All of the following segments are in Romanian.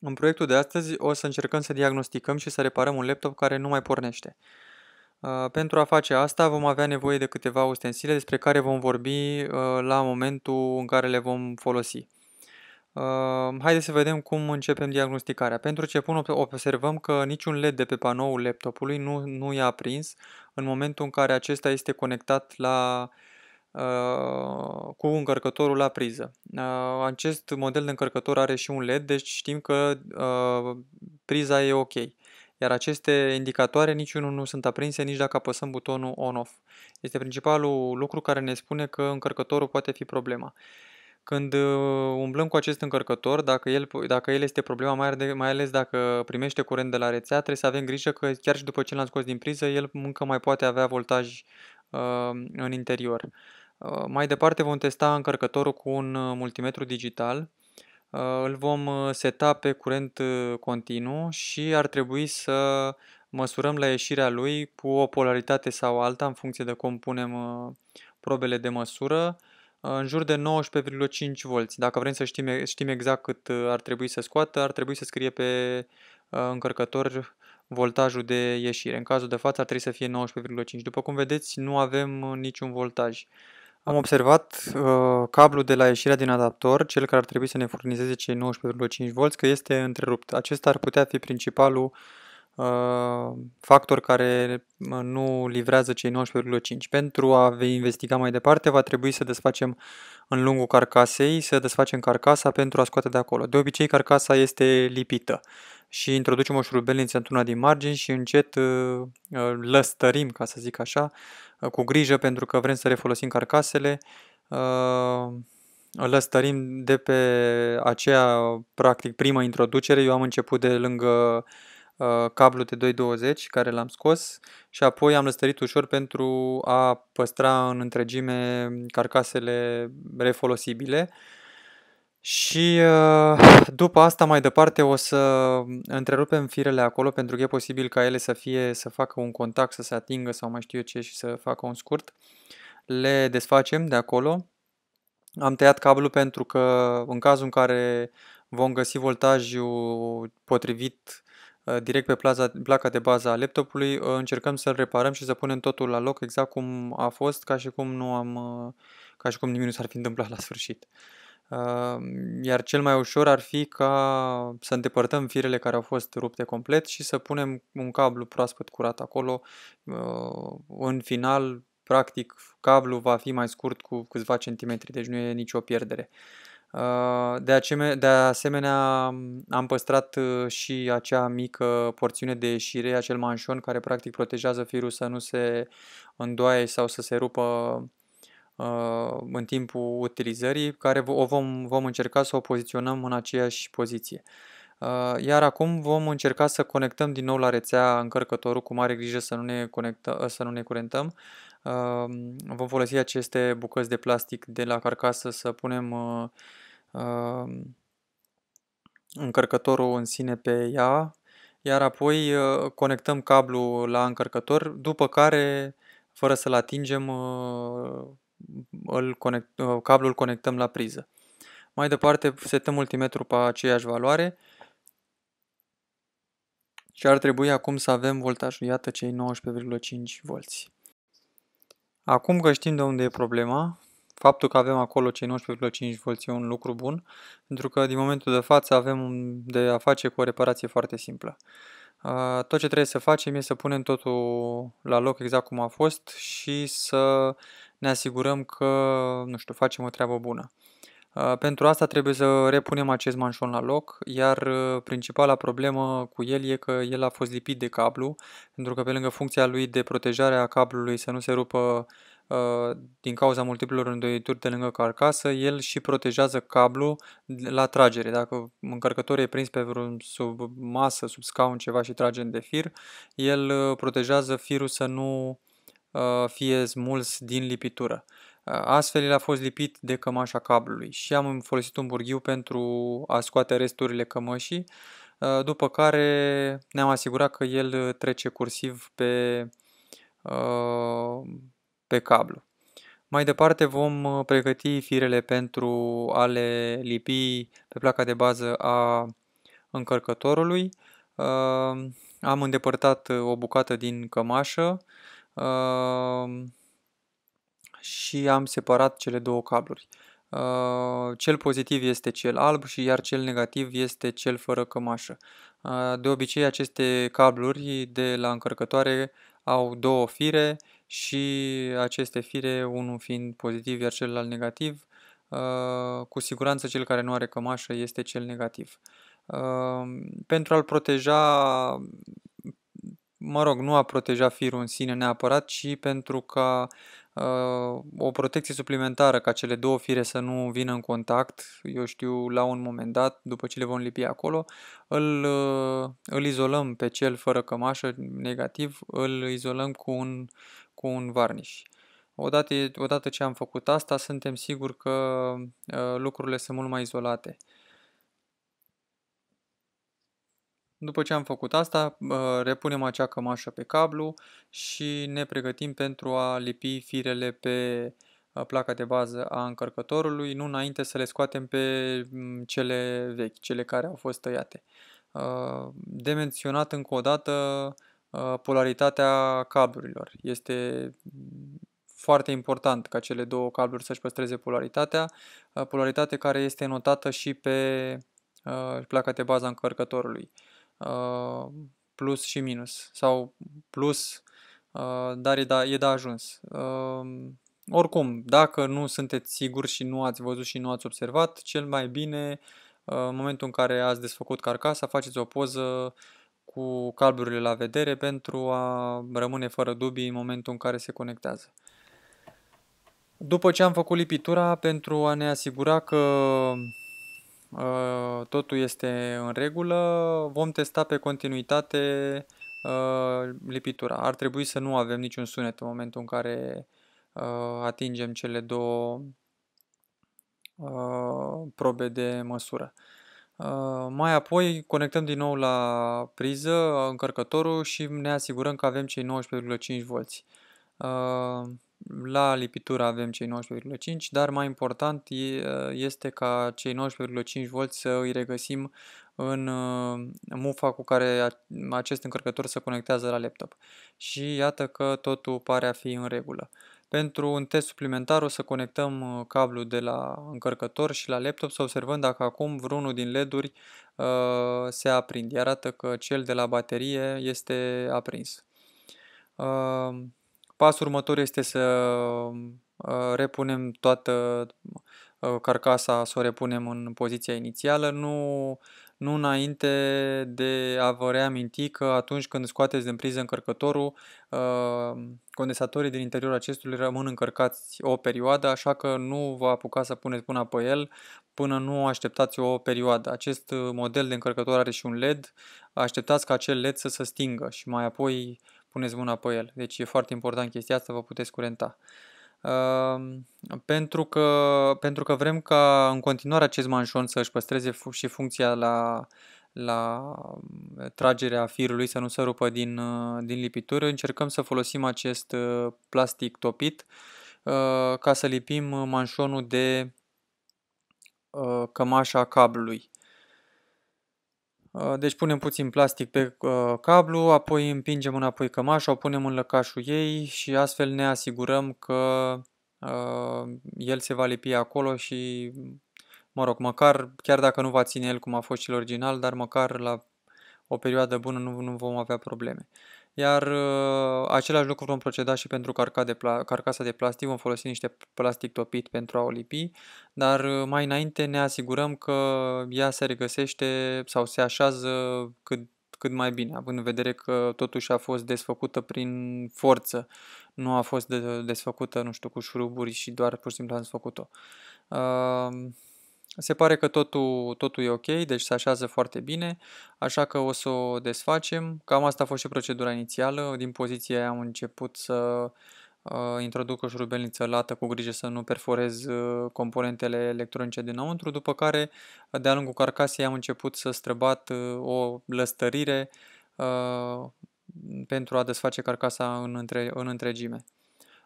În proiectul de astăzi o să încercăm să diagnosticăm și să reparăm un laptop care nu mai pornește. Uh, pentru a face asta vom avea nevoie de câteva ustensile despre care vom vorbi uh, la momentul în care le vom folosi. Uh, haideți să vedem cum începem diagnosticarea. Pentru ce pun observăm că niciun LED de pe panoul laptopului nu, nu e aprins în momentul în care acesta este conectat la uh, Uh, cu încărcătorul la priză. Uh, acest model de încărcător are și un LED, deci știm că uh, priza e ok. Iar aceste indicatoare niciunul nu sunt aprinse nici dacă apăsăm butonul on-off. Este principalul lucru care ne spune că încărcătorul poate fi problema. Când umblăm cu acest încărcător, dacă el, dacă el este problema, mai, mai ales dacă primește curent de la rețea, trebuie să avem grijă că chiar și după ce l-am scos din priză, el încă mai poate avea voltaj Uh, în interior. Uh, mai departe vom testa încărcătorul cu un uh, multimetru digital. Îl vom seta pe curent continuu și ar trebui să măsurăm la ieșirea lui cu o polaritate sau alta în funcție de cum punem probele de măsură în jur de 19,5 volți. Dacă vrem să știm, știm exact cât ar trebui să scoată, ar trebui să scrie pe încărcător voltajul de ieșire. În cazul de față ar trebui să fie 19,5. După cum vedeți, nu avem uh, niciun voltaj. Am observat uh, cablul de la ieșirea din adaptor, cel care ar trebui să ne furnizeze cei 19,5V, că este întrerupt. Acesta ar putea fi principalul uh, factor care uh, nu livrează cei 19,5. Pentru a investiga mai departe, va trebui să desfacem în lungul carcasei, să desfacem carcasa pentru a scoate de acolo. De obicei, carcasa este lipită și introducem o șurubelniță într-una din margini și încet uh, uh, lăstărim, ca să zic așa, uh, cu grijă pentru că vrem să refolosim carcasele, lăstărim de pe aceea, practic, prima introducere. Eu am început de lângă cablu de 220 care l-am scos și apoi am lăstărit ușor pentru a păstra în întregime carcasele refolosibile. Și uh, după asta mai departe o să întrerupem firele acolo pentru că e posibil ca ele să fie, să facă un contact, să se atingă sau mai știu eu ce și să facă un scurt. Le desfacem de acolo. Am tăiat cablul pentru că în cazul în care vom găsi voltajul potrivit uh, direct pe plaza, placa de bază a laptopului, uh, încercăm să-l reparăm și să punem totul la loc exact cum a fost, ca și cum nu am, ca și cum nimic nu s-ar fi întâmplat la sfârșit. Iar cel mai ușor ar fi ca să îndepărtăm firele care au fost rupte complet și să punem un cablu proaspăt curat acolo. În final, practic, cablu va fi mai scurt cu câțiva centimetri, deci nu e nicio pierdere. Ă, de, de asemenea, am păstrat ă, și acea mică porțiune de ieșire, acel manșon care practic protejează firul să nu se îndoaie sau să se rupă Uh, în timpul utilizării, care o vom, vom încerca să o poziționăm în aceeași poziție. Uh, iar acum vom încerca să conectăm din nou la rețea încărcătorul, cu mare grijă să nu ne, conectă, să nu ne curentăm. Uh, vom folosi aceste bucăți de plastic de la carcasă să punem încărcătorul în sine pe ea, iar apoi conectăm cablul la încărcător, după care, fără să-l atingem, îl conect, uh, cablul conectăm la priză. Mai departe setăm multimetru pe aceeași valoare și ar trebui acum să avem voltajul, iată cei 19,5 V. Acum că știm de unde e problema, faptul că avem acolo cei 19,5 V e un lucru bun, pentru că din momentul de față avem de a face cu o reparație foarte simplă. Tot ce trebuie să facem e să punem totul la loc exact cum a fost și să ne asigurăm că, nu știu, facem o treabă bună. Pentru asta trebuie să repunem acest manșon la loc, iar principala problemă cu el e că el a fost lipit de cablu, pentru că pe lângă funcția lui de protejare a cablului să nu se rupă din cauza multiplelor îndoituri de lângă carcasă, el și protejează cablu la tragere. Dacă încărcătorul e prins pe vreun sub masă, sub scaun, ceva și trage de fir, el protejează firul să nu Uh, fie smuls din lipitură. Uh, astfel el a fost lipit de cămașa cablului și am folosit un burghiu pentru a scoate resturile cămășii, uh, după care ne-am asigurat că el trece cursiv pe, pe cablu. Mai departe vom pregăti firele pentru a le lipi pe placa de bază a încărcătorului. Am îndepărtat o bucată din cămașă, Ehm, și am separat cele două cabluri. Uh, cel pozitiv este cel alb și iar cel negativ este cel fără cămașă. Uh, de obicei aceste cabluri de la încărcătoare au două fire și aceste fire, unul fiind pozitiv iar celălalt negativ, uh, cu siguranță cel care nu are cămașă este cel negativ. Pentru a-l proteja mă rog, nu a proteja firul în sine neapărat, ci pentru ca uh, o protecție suplimentară, ca cele două fire să nu vină în contact, eu știu, la un moment dat, după ce le vom lipi acolo, îl, uh, îl izolăm pe cel fără cămașă negativ, îl izolăm cu un, cu un varniș. Odată, odată ce am făcut asta, suntem siguri că uh, lucrurile sunt mult mai izolate. Uh, După ce am făcut asta, repunem acea cămașă pe cablu și ne pregătim pentru a lipi firele pe ă, placa de bază a încărcătorului, nu înainte să le scoatem pe mm, cele vechi, cele care au fost tăiate. Ă, de menționat încă o dată ă, polaritatea cablurilor. Este mm, foarte important ca cele două cabluri să-și păstreze polaritatea, polaritate care este notată și pe placa de bază a încărcătorului. Uh, plus și minus sau plus, uh, dar e de, da, e de ajuns. Uh, oricum, dacă nu sunteți siguri și nu ați văzut și nu ați observat, cel mai bine, uh, în momentul în care ați desfăcut carcasa, faceți o poză cu calburile la vedere pentru a rămâne fără dubii în momentul în care se conectează. După ce am făcut lipitura, pentru a ne asigura că Uh, totul este în regulă, vom testa pe continuitate uh, lipitura. Ar trebui să nu avem niciun sunet în momentul în care uh, atingem cele două probe de măsură. Mai apoi conectăm din nou la priză încărcătorul și ne asigurăm că avem cei 19,5 V. La lipitură avem cei 19,5, dar mai important ă, este ca cei 19,5V să îi regăsim în ă, mufa cu care acest încărcător se conectează la laptop. Și iată că totul pare a fi în regulă. Pentru un test suplimentar o să conectăm ă, cablul de la încărcător și la laptop să observăm dacă acum vreunul din LED-uri uh, se aprinde. Arată că cel de la baterie este aprins. Uh, Pasul următor este să uh, repunem toată uh, carcasa, să o repunem în poziția inițială, nu, nu înainte de a vă reaminti că atunci când scoateți din priză încărcătorul, uh, condensatorii din interiorul acestui rămân încărcați o perioadă, așa că nu vă apucați să puneți până pe el până nu așteptați o perioadă. Acest model de încărcător are și un LED, așteptați ca acel LED să se stingă și mai apoi uh, puneți mâna pe el. Deci e foarte important chestia asta, vă puteți curenta. Uh, pentru că, pentru că vrem ca în continuare acest manșon să își păstreze fu- și funcția la, la mm, tragerea firului, să nu se rupă din, uh, din lipitură, încercăm să folosim acest uh, plastic topit uh, ca să lipim manșonul de uh, cămașa cablului. Uh, deci punem puțin plastic pe uh, cablu, apoi împingem înapoi cămașa, o punem în lăcașul ei și astfel ne asigurăm că uh, el se va lipi acolo și, mă rog, măcar, chiar dacă nu va ține el cum a fost cel original, dar măcar la o perioadă bună nu, nu vom avea probleme. Iar uh, același lucru vom proceda și pentru carca de pla- carcasa de plastic, vom folosi niște plastic topit pentru a o lipi, dar uh, mai înainte ne asigurăm că ea se regăsește sau se așează cât cât mai bine, având în vedere că totuși a fost desfăcută prin forță, nu a fost de, desfăcută, nu știu, cu șuruburi și doar pur și simplu am făcut-o. Uh, se pare că totul, totul e ok, deci se așează foarte bine, așa că o să o desfacem. Cam asta a fost și procedura inițială. Din poziția am început să uh, introduc o șurubelniță lată cu grijă să nu perforez uh, componentele electronice dinăuntru, după care de-a lungul carcasei am început să străbat uh, o lăstărire uh, pentru a desface carcasa în, între, în întregime.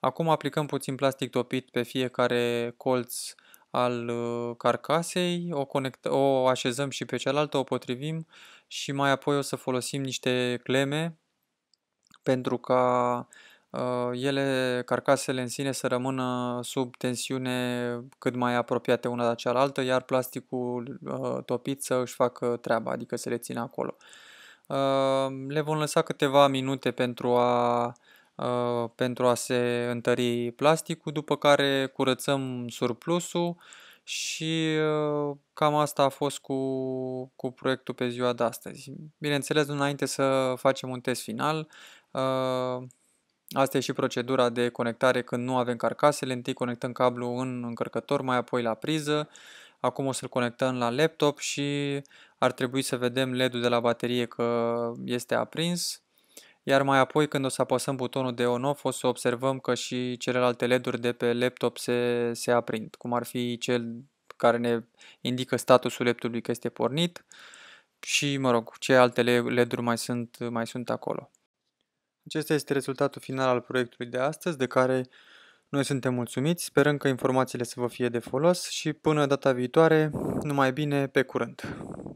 Acum aplicăm puțin plastic topit pe fiecare colț uh, al uh, carcasei, o, conect, o așezăm și pe cealaltă, o potrivim și mai apoi o să folosim niște cleme pentru ca uh, ele, carcasele în sine, să rămână sub tensiune cât mai apropiate una de cealaltă, iar plasticul uh, topit să își facă treaba, adică să le țină acolo. Uh, le vom lăsa câteva minute pentru a Uh, pentru a se întări plasticul, după care curățăm surplusul și uh, cam asta a fost cu, cu proiectul pe ziua de astăzi. Bineînțeles, înainte să facem un test final, uh, asta e și procedura de conectare când nu avem carcasele. Întâi conectăm cablu în încărcător, mai apoi la priză. Acum o să-l conectăm la laptop și ar trebui să vedem LED-ul de la baterie că este aprins iar mai apoi când o să apăsăm butonul de on-off o să observăm că și celelalte LED-uri de pe laptop se, se aprind, cum ar fi cel care ne indică statusul laptopului că este pornit și, mă rog, ce alte LED-uri mai sunt, mai sunt acolo. Acesta este rezultatul final al proiectului de astăzi, de care noi suntem mulțumiți, sperăm că informațiile să vă fie de folos și până data viitoare, numai bine, pe curând!